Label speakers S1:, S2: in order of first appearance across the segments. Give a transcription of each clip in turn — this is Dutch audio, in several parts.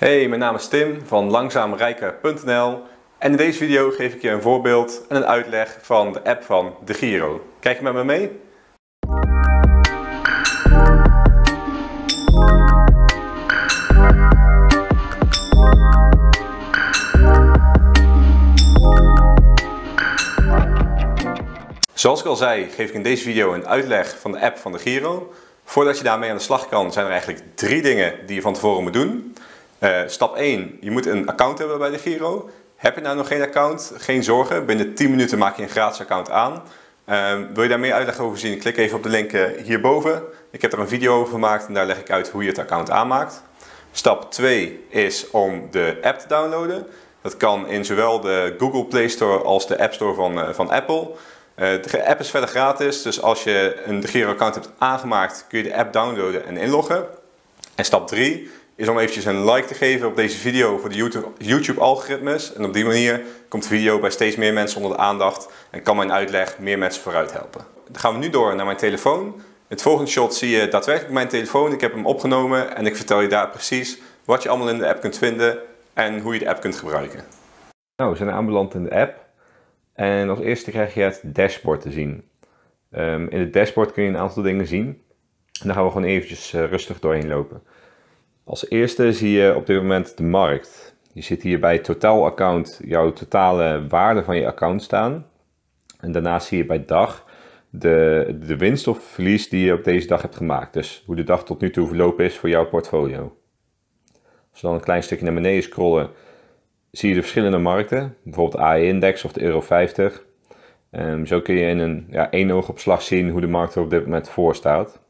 S1: Hey, mijn naam is Tim van langzaamrijker.nl en in deze video geef ik je een voorbeeld en een uitleg van de app van De Giro. Kijk je met me mee? Zoals ik al zei, geef ik in deze video een uitleg van de app van De Giro. Voordat je daarmee aan de slag kan, zijn er eigenlijk drie dingen die je van tevoren moet doen. Eh, stap 1, je moet een account hebben bij de Giro. Heb je nou nog geen account? Geen zorgen, binnen 10 minuten maak je een gratis account aan. Ehm, wil je daar meer uitleg over zien? Klik even op de link eh, hierboven. Ik heb er een video over gemaakt en daar leg ik uit hoe je het account aanmaakt. Stap 2 is om de app te downloaden. Dat kan in zowel de Google Play Store als de App Store van, eh, van Apple. de app is verder gratis, dus als je een Giro-account hebt aangemaakt kun je de app downloaden en inloggen. En stap 3 is om eventjes een like te geven op deze video voor de YouTube-algoritmes. En op die manier komt de video bij steeds meer mensen onder de aandacht en kan mijn uitleg meer mensen vooruit helpen. Dan gaan we nu door naar mijn telefoon. In het volgende shot zie je daadwerkelijk mijn telefoon. Ik heb hem opgenomen en ik vertel je daar precies wat je allemaal in de app kunt vinden en hoe je de app kunt gebruiken. Nou, we zijn aanbeland in de app. En als eerste krijg je het dashboard te zien. Ehm, in het dashboard kun je een aantal dingen zien. En gaan we gewoon eventjes eh, rustig doorheen lopen. Als eerste zie je op dit moment de markt. Je ziet hier bij totaal account jouw totale waarde van je account staan. En daarnaast zie je bij dag de, de winst of verlies die je op deze dag hebt gemaakt. Dus hoe de dag tot nu toe verlopen is voor jouw portfolio. Als we dan een klein stukje naar beneden scrollen, zie je de verschillende markten. Bijvoorbeeld de AI index of de Euro 50. En ehm, zo kun je in een ja, één oogopslag zien hoe de markt er op dit moment voor staat.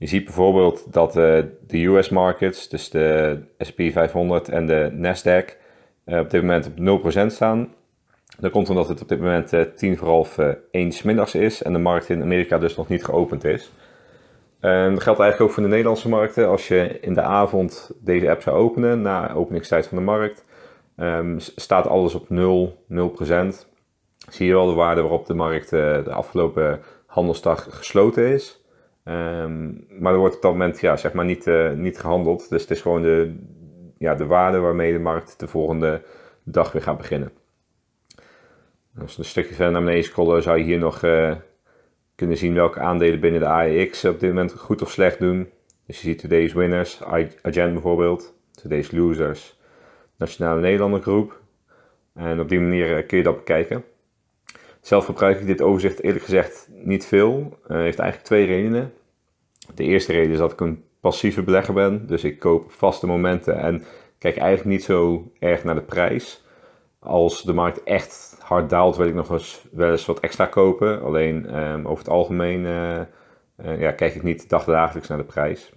S1: Je ziet bijvoorbeeld dat eh, de US markets, dus de SP 500 en de Nasdaq, eh, op dit moment op 0% staan. Dat komt omdat het op dit moment eh, tien voor half één middags is en de markt in Amerika dus nog niet geopend is. En ehm, dat geldt eigenlijk ook voor de Nederlandse markten. Als je in de avond deze app zou openen, na openingstijd van de markt, ehm, staat alles op 0, 0%. Zie je wel de waarde waarop de markt de afgelopen handelsdag gesloten is. Ehm, maar er wordt op dat moment ja, zeg maar niet, eh, niet gehandeld. Dus het is gewoon de, ja, de waarde waarmee de markt de volgende dag weer gaat beginnen. Als we een stukje verder naar beneden scrollen, zou je hier nog eh, kunnen zien welke aandelen binnen de AEX op dit moment goed of slecht doen. Dus je ziet Today's Winners, Agent bijvoorbeeld, Today's Losers, Nationale Nederlander Groep. En op die manier eh, kun je dat bekijken. Zelf gebruik ik dit overzicht eerlijk gezegd niet veel. Uh, heeft eigenlijk twee redenen. De eerste reden is dat ik een passieve belegger ben. Dus ik koop vaste momenten en kijk eigenlijk niet zo erg naar de prijs. Als de markt echt hard daalt, wil ik nog eens, wel eens wat extra kopen. Alleen ehm, over het algemeen eh, eh, ja, kijk ik niet dagelijks naar de prijs.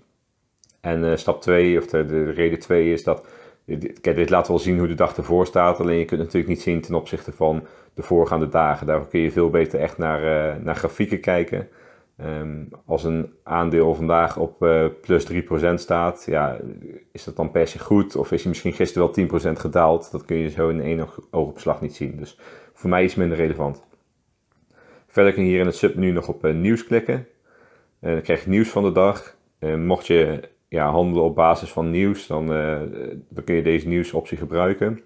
S1: En stap 2, of de, de reden 2 is dat dit, dit laat wel zien hoe de dag ervoor staat. Alleen je kunt het natuurlijk niet zien ten opzichte van de voorgaande dagen. Daarvoor kun je veel beter echt naar, eh, naar grafieken kijken. Ehm, als een aandeel vandaag op uh, plus 3% staat, ja, is dat dan per se goed? Of is hij misschien gisteren wel 10% gedaald? Dat kun je zo in één oogopslag niet zien. Dus voor mij is minder relevant. Verder kun je hier in het submenu nog op eh, nieuws klikken. dan krijg je nieuws van de dag. mocht je ja, handelen op basis van nieuws, eh, eh, dan, kun je deze nieuwsoptie gebruiken.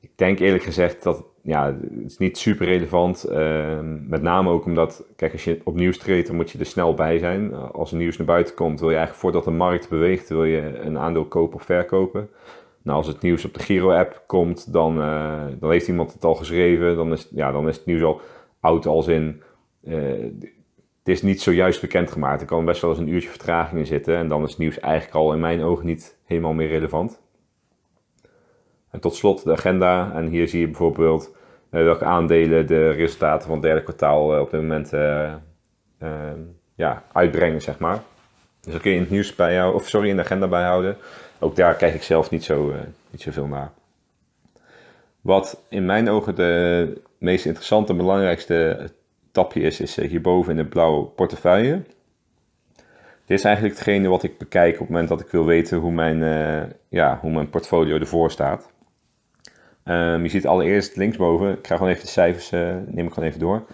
S1: Ik denk eerlijk gezegd dat ja, het is niet super relevant is. Ehm, met name ook omdat, kijk, als je op nieuws treedt, dan moet je er snel bij zijn. Eh, als er nieuws naar buiten komt, wil je eigenlijk voordat de markt beweegt, wil je een aandeel kopen of verkopen. Nou, als het nieuws op de Giro-app komt, dan, dan heeft iemand het al geschreven. Dan is, ja, dan is het nieuws al oud als in het is niet zojuist bekendgemaakt. Er kan best wel eens een uurtje vertraging in zitten en dan is het nieuws eigenlijk al in mijn ogen niet helemaal meer relevant. En tot slot de agenda. En hier zie je bijvoorbeeld eh, welke aandelen de resultaten van het derde kwartaal eh, op dit moment eh, ja, uitbrengen, zeg maar. Dus dat kun je in het nieuws bijhouden, of sorry, in de agenda bijhouden. Ook daar kijk ik zelf niet, zo, niet zoveel naar. Wat in mijn ogen de meest interessante en belangrijkste tapje is, is eh, hierboven in de blauwe portefeuille. Dit is eigenlijk hetgene wat ik bekijk op het moment dat ik wil weten hoe mijn, eh, ja, hoe mijn portfolio ervoor staat. Ehm, je ziet allereerst linksboven, ik ga gewoon even de cijfers, eh, neem ik gewoon even door.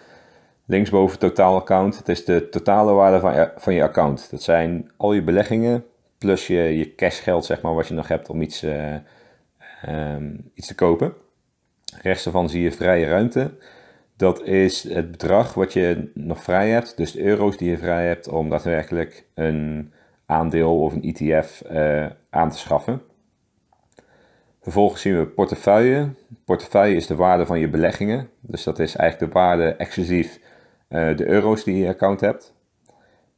S1: Linksboven totaal account, het is de totale waarde van je, van je account. Dat zijn al je beleggingen, plus je, je cashgeld, zeg maar, wat je nog hebt om iets, ehm, iets te kopen. Rechts daarvan zie je vrije ruimte. Dat is het bedrag wat je nog vrij hebt, dus de euro's die je vrij hebt om daadwerkelijk een aandeel of een ETF eh, aan te schaffen. Vervolgens zien we portefeuille. Portefeuille is de waarde van je beleggingen. Dus dat is eigenlijk de waarde exclusief eh, de euro's die je account hebt.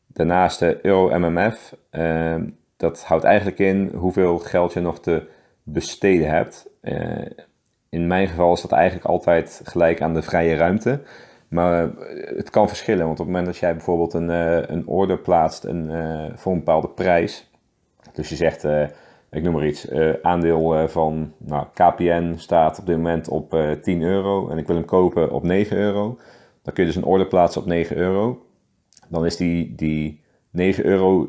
S1: Daarnaast de euro MMF. Eh, dat houdt eigenlijk in hoeveel geld je nog te besteden hebt in mijn geval is dat eigenlijk altijd gelijk aan de vrije ruimte. Maar eh, het kan verschillen, want op het moment dat jij bijvoorbeeld een, eh, een order plaatst een, eh, voor een bepaalde prijs. Dus je zegt, ik noem maar iets, aandeel van nou, KPN staat op dit moment op 10 euro en ik wil hem kopen op 9 euro. Dan kun je dus een order plaatsen op 9 euro. Dan is die, die 9 euro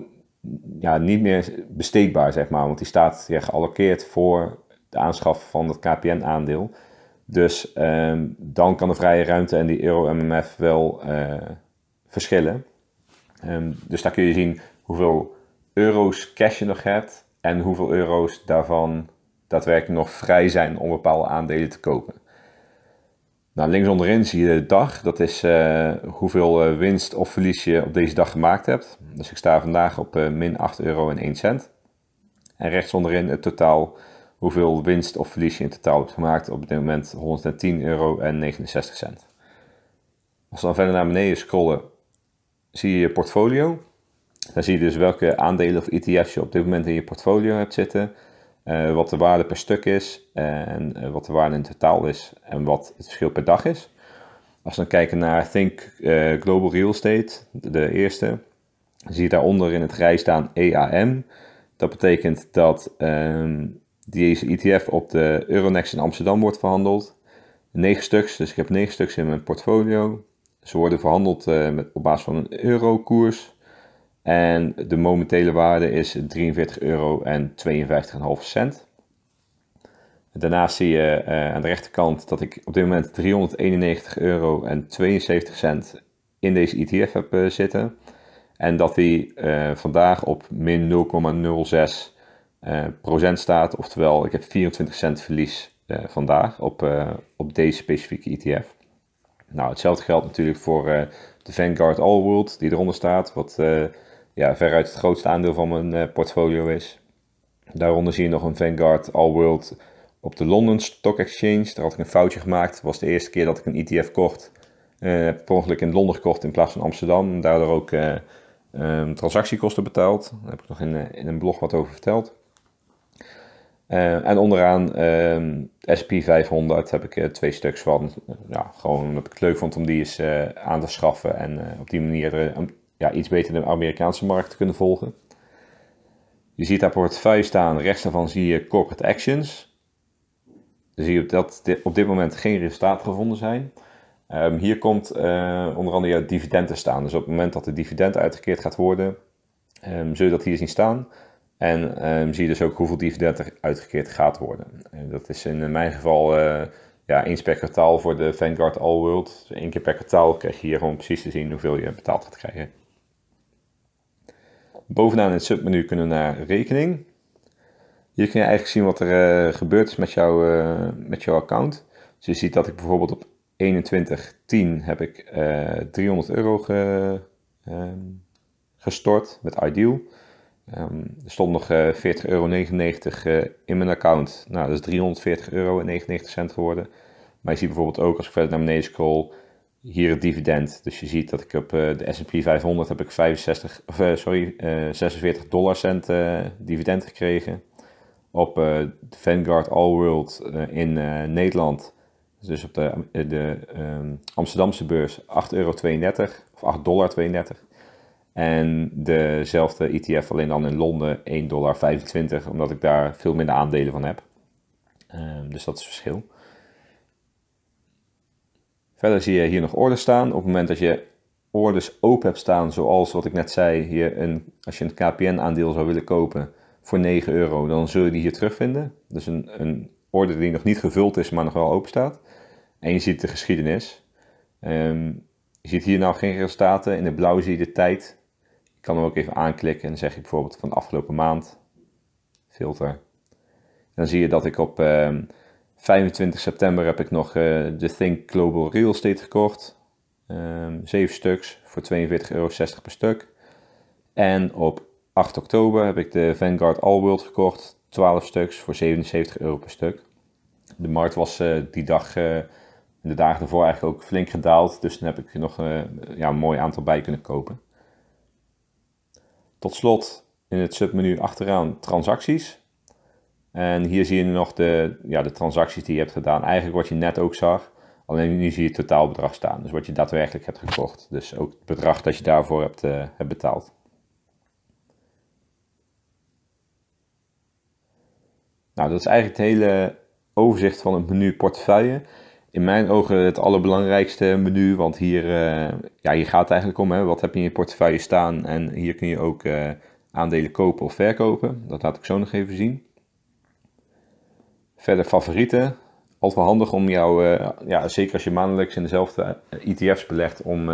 S1: ja, niet meer besteekbaar zeg maar. Want die staat ja, voor de aanschaf van dat KPN-aandeel. Dus ehm, dan kan de vrije ruimte en die euro-MMF wel eh, verschillen. Ehm, dus daar kun je zien hoeveel euro's cash je nog hebt en hoeveel euro's daarvan daadwerkelijk nog vrij zijn om bepaalde aandelen te kopen. Nou, links onderin zie je de dag. Dat is eh, hoeveel eh, winst of verlies je op deze dag gemaakt hebt. Dus ik sta vandaag op min 8 euro en 1 cent. En rechts onderin het totaal hoeveel winst of verlies je in totaal hebt gemaakt. Op dit moment 110 euro cent. Als we dan verder naar beneden scrollen, zie je je portfolio. Dan zie je dus welke aandelen of ETF's je op dit moment in je portfolio hebt zitten. Eh, wat de waarde per stuk is en eh, wat de waarde in totaal is en wat het verschil per dag is. Als we dan kijken naar Think eh, Global Real Estate, de, eerste, zie je daaronder in het rij staan EAM. Dat betekent dat ehm, deze ETF op de Euronext in Amsterdam wordt verhandeld. 9 stuks, dus ik heb 9 stuks in mijn portfolio. Ze worden verhandeld eh, met, op basis van een eurokoers. En de momentele waarde is 43 euro en 52,5 cent. Daarnaast zie je eh, aan de rechterkant dat ik op dit moment 391 euro en 72 cent in deze ETF heb eh, zitten. En dat die vandaag op min 0,06 eh, procent staat. Oftewel, ik heb 24 cent verlies eh, vandaag op, eh, op deze specifieke ETF. Nou, hetzelfde geldt natuurlijk voor de Vanguard All World die eronder staat. Wat ja, veruit het grootste aandeel van mijn portfolio is. Daaronder zie je nog een Vanguard All World op de London Stock Exchange. Daar had ik een foutje gemaakt. Het was de eerste keer dat ik een ETF kocht. Uh, heb ongeluk in Londen gekocht in plaats van Amsterdam. Daardoor ook transactiekosten betaald. Daar heb ik nog in, in een blog wat over verteld. Eh, en onderaan ehm, SP500 heb ik eh, twee stuks van. Uh, ja, gewoon omdat ik het leuk vond om die eens eh, aan te schaffen en op die manier ja, iets beter de Amerikaanse markt te kunnen volgen. Je ziet daar 5 staan, rechts daarvan zie je corporate actions. Dan zie je dat op dit moment geen resultaten gevonden zijn. Ehm, hier komt onder andere jouw dividend te staan. Dus op het moment dat de dividend uitgekeerd gaat worden, ehm, zul je dat hier zien staan. En ehm, zie je dus ook hoeveel dividend er uitgekeerd gaat worden. En dat is in mijn geval uh, ja, eens per kwartaal voor de Vanguard All World. Dus één keer per kwartaal krijg je hier gewoon precies te zien hoeveel je betaald gaat krijgen. Bovenaan in het submenu kunnen we naar rekening. Hier kun je eigenlijk zien wat er eh, gebeurd is met, eh, met jouw account. Dus je ziet dat ik bijvoorbeeld op 2110 heb ik 300 euro ge, ehm, gestort met Ideal. Ehm, er stond nog uh, eh, 40,99 euro eh, in mijn account. Nou, dat is 340,99 euro geworden. Maar je ziet bijvoorbeeld ook als ik verder naar beneden scroll, hier het dividend. Dus je ziet dat ik op eh, de S&P 500 heb ik 65, of, sorry, 46 cent dividend gekregen. Op Vanguard All World in Nederland, dus op de, de ehm, Amsterdamse beurs, 8,32 euro of 8,32 dollar. En dezelfde ETF alleen dan in Londen 1,25 dollar, omdat ik daar veel minder aandelen van heb. Ehm, dus dat is het verschil. Verder zie je hier nog orders staan. Op het moment dat je orders open hebt staan, zoals wat ik net zei, hier een, als je een KPN-aandeel zou willen kopen voor 9 euro, dan zul je die hier terugvinden. Dus een, een order die nog niet gevuld is, maar nog wel open staat. En je ziet de geschiedenis. Ehm, je ziet hier nou geen resultaten. In het blauw zie je de tijd kan hem ook even aanklikken en zeg je bijvoorbeeld van de afgelopen maand, filter. dan zie je dat ik op 25 ehm, september heb ik nog eh, de Think Global Real Estate gekocht. Um, 7 stuks voor 42,60 euro per stuk. En op 8 oktober heb ik de Vanguard All World gekocht. 12 stuks voor 77 euro per stuk. De markt was eh, die dag, uh, de dagen ervoor eigenlijk ook flink gedaald. Dus dan heb ik nog ja, een mooi aantal bij kunnen kopen. Tot slot in het submenu achteraan transacties. En hier zie je nog de, ja, de transacties die je hebt gedaan. Eigenlijk wat je net ook zag. Alleen nu zie je het totaalbedrag staan. Dus wat je daadwerkelijk hebt gekocht. Dus ook het bedrag dat je daarvoor hebt, eh, hebt betaald. Nou, dat is eigenlijk het hele overzicht van het menu portefeuille in mijn ogen het allerbelangrijkste menu. Want hier, eh, ja, hier gaat het eigenlijk om. Hè, wat heb je in je portefeuille staan? En hier kun je ook eh, aandelen kopen of verkopen. Dat laat ik zo nog even zien. Verder favorieten. Altijd wel handig om jouw, eh, ja, zeker als je maandelijks in dezelfde ETF's e belegt, om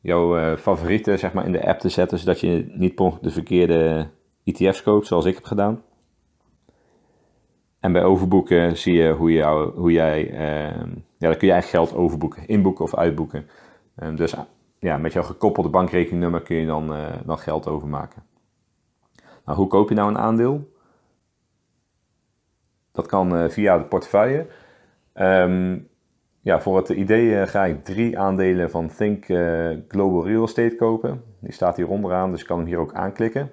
S1: jouw favorieten zeg maar, in de app te zetten. Zodat je niet de verkeerde ETF's koopt, zoals ik heb gedaan. En bij overboeken zie je hoe, jou, hoe jij, ehm, ja, dan kun je eigenlijk geld overboeken, inboeken of uitboeken. Ehm, dus ja, met jouw gekoppelde bankrekeningnummer kun je dan, eh, dan geld overmaken. Nou, hoe koop je nou een aandeel? Dat kan eh, via de portefeuille. Ehm, ja, voor het idee eh, ga ik drie aandelen van Think Global Real Estate kopen. Die staat hier onderaan, dus ik kan hem hier ook aanklikken.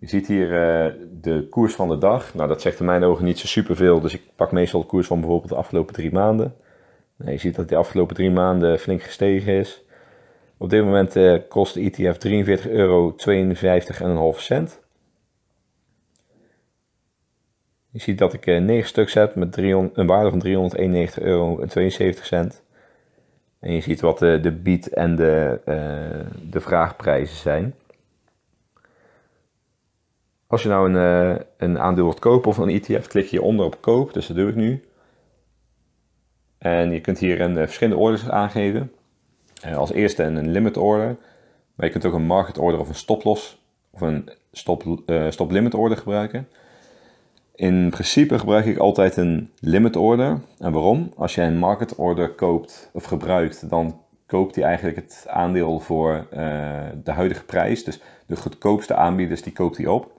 S1: Je ziet hier eh, de koers van de dag. Nou, dat zegt in mijn ogen niet zo superveel. Dus ik pak meestal de koers van bijvoorbeeld de afgelopen drie maanden. je ziet dat de afgelopen drie maanden flink gestegen is. Op dit moment eh, kost de ETF 43 euro cent. Je ziet dat ik uh, eh, 9 stuks heb met een waarde van 391,72 euro. En je ziet wat de bied- en de, de vraagprijzen zijn. Als je nou een, eh, een aandeel wilt kopen of een ETF, klik je onder op koop. Dus dat doe ik nu. En je kunt hier een, eh, verschillende orders aangeven. Eh, als eerste een, limit order. Maar je kunt ook een market order of een stoploss of een stop, uh, stop limit order gebruiken. In principe gebruik ik altijd een limit order. En waarom? Als jij een market order koopt of gebruikt, dan koopt hij eigenlijk het aandeel voor de huidige prijs. Dus de goedkoopste aanbieders, die koopt hij op.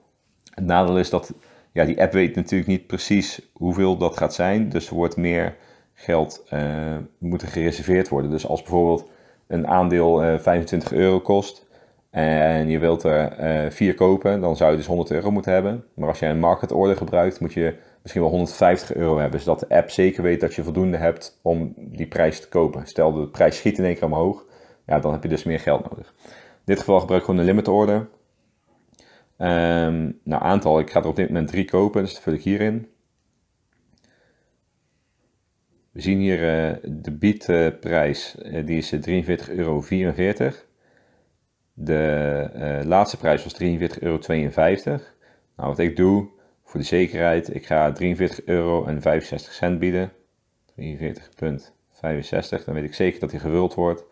S1: Het nadeel is dat ja, die app weet natuurlijk niet precies hoeveel dat gaat zijn. Dus er wordt meer geld eh, moeten gereserveerd worden. Dus als bijvoorbeeld een aandeel 25 eh, euro kost en je wilt er uh, vier kopen, dan zou je dus 100 euro moeten hebben. Maar als jij een market order gebruikt, moet je misschien wel 150 euro hebben. Zodat dus de app zeker weet dat je voldoende hebt om die prijs te kopen. Stel de prijs schiet in één keer omhoog, ja, dan heb je dus meer geld nodig. In dit geval gebruik ik gewoon een limit order. Um, nou, aantal, ik ga er op dit moment drie kopen, dus dat vul ik hierin. We zien hier eh, de biedprijs, eh, die is 43,44 eh, euro. De laatste prijs was 43,52 euro. Nou, wat ik doe voor de zekerheid, ik ga 43,65 euro bieden. 43,65, dan weet ik zeker dat hij gewuld wordt.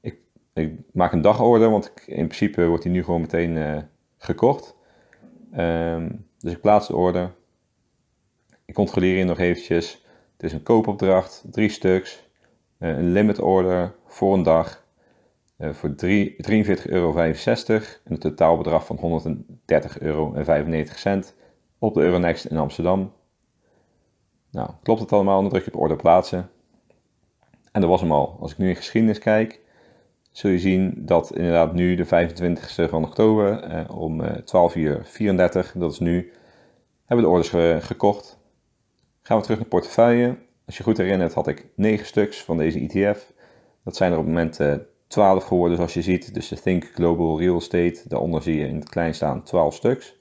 S1: Ik, ik maak een dagorder, want in principe wordt hij nu gewoon meteen gekocht. Ehm, dus ik plaats de order. Ik controleer hier nog eventjes. Het is een koopopdracht, drie stuks. Eh, een limit order voor een dag eh, voor 43,65 euro een totaalbedrag van 130,95 euro op de Euronext in Amsterdam. Nou, klopt het allemaal? Dan druk je op order plaatsen. En dat was hem al. Als ik nu in geschiedenis kijk, zul je zien dat inderdaad nu de 25e van oktober eh, om 12 eh, uur 34, dat is nu, hebben we de orders gekocht. Gaan we terug naar portefeuille. Als je goed herinnert had ik 9 stuks van deze ETF. Dat zijn er op het moment 12 eh, geworden zoals je ziet. Dus de Think Global Real Estate, daaronder zie je in het klein staan 12 stuks.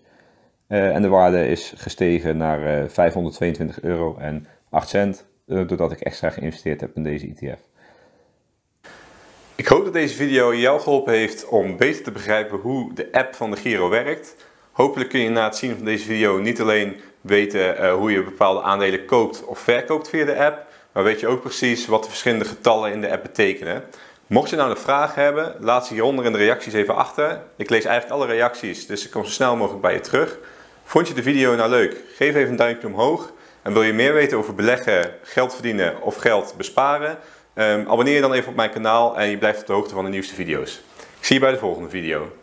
S1: en de waarde is gestegen naar uh, 522 euro en 8 cent, doordat ik extra geïnvesteerd heb in deze ETF. Ik hoop dat deze video jou geholpen heeft om beter te begrijpen hoe de app van de Giro werkt. Hopelijk kun je na het zien van deze video niet alleen weten eh, hoe je bepaalde aandelen koopt of verkoopt via de app, maar weet je ook precies wat de verschillende getallen in de app betekenen. Mocht je nou een vraag hebben, laat ze hieronder in de reacties even achter. Ik lees eigenlijk alle reacties, dus ik kom zo snel mogelijk bij je terug. Vond je de video nou leuk? Geef even een duimpje omhoog. En wil je meer weten over beleggen, geld verdienen of geld besparen? Ehm, abonneer je dan even op mijn kanaal en je blijft op de hoogte van de nieuwste video's. Ik zie je bij de volgende video.